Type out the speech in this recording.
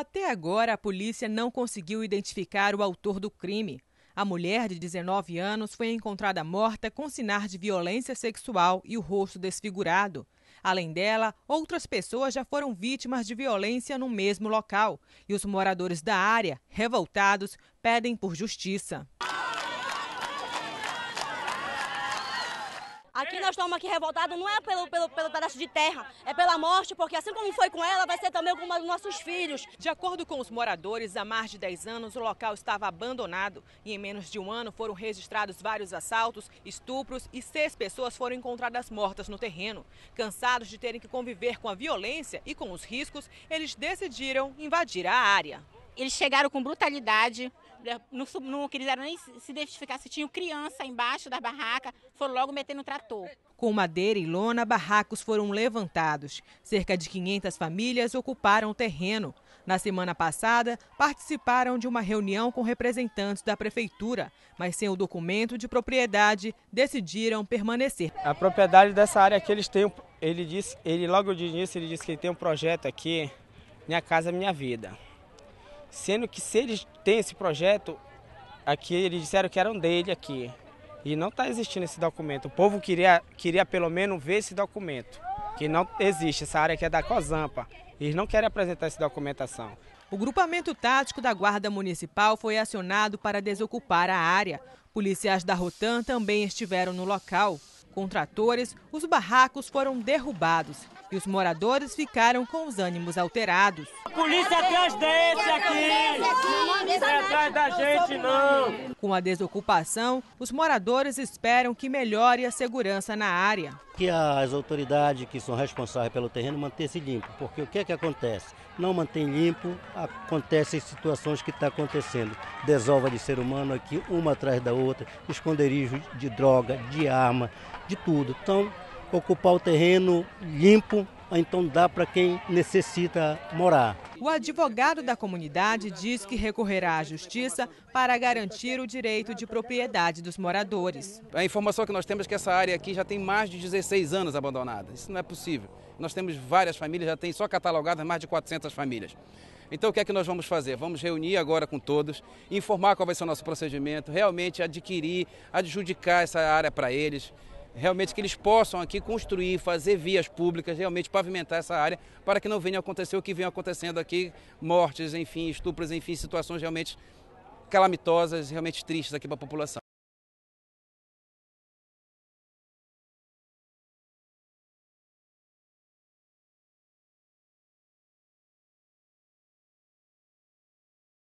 Até agora, a polícia não conseguiu identificar o autor do crime. A mulher de 19 anos foi encontrada morta com sinais de violência sexual e o rosto desfigurado. Além dela, outras pessoas já foram vítimas de violência no mesmo local e os moradores da área, revoltados, pedem por justiça. Aqui nós estamos aqui revoltados não é pelo, pelo, pelo pedaço de terra, é pela morte, porque assim como foi com ela, vai ser também com os nossos filhos. De acordo com os moradores, há mais de 10 anos o local estava abandonado e em menos de um ano foram registrados vários assaltos, estupros e seis pessoas foram encontradas mortas no terreno. Cansados de terem que conviver com a violência e com os riscos, eles decidiram invadir a área. Eles chegaram com brutalidade, é, não, não quiseram nem se identificar se tinham criança embaixo da barraca, foram logo meter no trator. Com madeira e lona, barracos foram levantados. Cerca de 500 famílias ocuparam o terreno. Na semana passada, participaram de uma reunião com representantes da prefeitura, mas sem o documento de propriedade, decidiram permanecer. A propriedade dessa área que eles têm, ele disse, ele logo de início ele disse que ele tem um projeto aqui, Minha Casa Minha Vida. Sendo que se eles têm esse projeto, aqui eles disseram que eram dele aqui. E não está existindo esse documento. O povo queria, queria pelo menos ver esse documento, que não existe. Essa área aqui é da Cozampa. Eles não querem apresentar essa documentação. O grupamento tático da Guarda Municipal foi acionado para desocupar a área. Policiais da Rotan também estiveram no local. Com tratores, os barracos foram derrubados e os moradores ficaram com os ânimos alterados. A polícia atrás desse aqui! Não é atrás da gente, não! Com a desocupação, os moradores esperam que melhore a segurança na área. Que as autoridades que são responsáveis pelo terreno mantenham se limpo, porque o que é que acontece? Não mantém limpo, acontecem situações que estão tá acontecendo. Desova de ser humano aqui, uma atrás da outra, esconderijo de droga, de arma, de tudo. Então, ocupar o terreno limpo, então dá para quem necessita morar. O advogado da comunidade diz que recorrerá à justiça para garantir o direito de propriedade dos moradores. A informação que nós temos é que essa área aqui já tem mais de 16 anos abandonada. Isso não é possível. Nós temos várias famílias, já tem só catalogadas mais de 400 famílias. Então, o que é que nós vamos fazer? Vamos reunir agora com todos, informar qual vai ser o nosso procedimento, realmente adquirir, adjudicar essa área para eles, realmente que eles possam aqui construir, fazer vias públicas, realmente pavimentar essa área, para que não venha acontecer o que vem acontecendo aqui, mortes, enfim, estupros, enfim, situações realmente calamitosas, realmente tristes aqui para a população.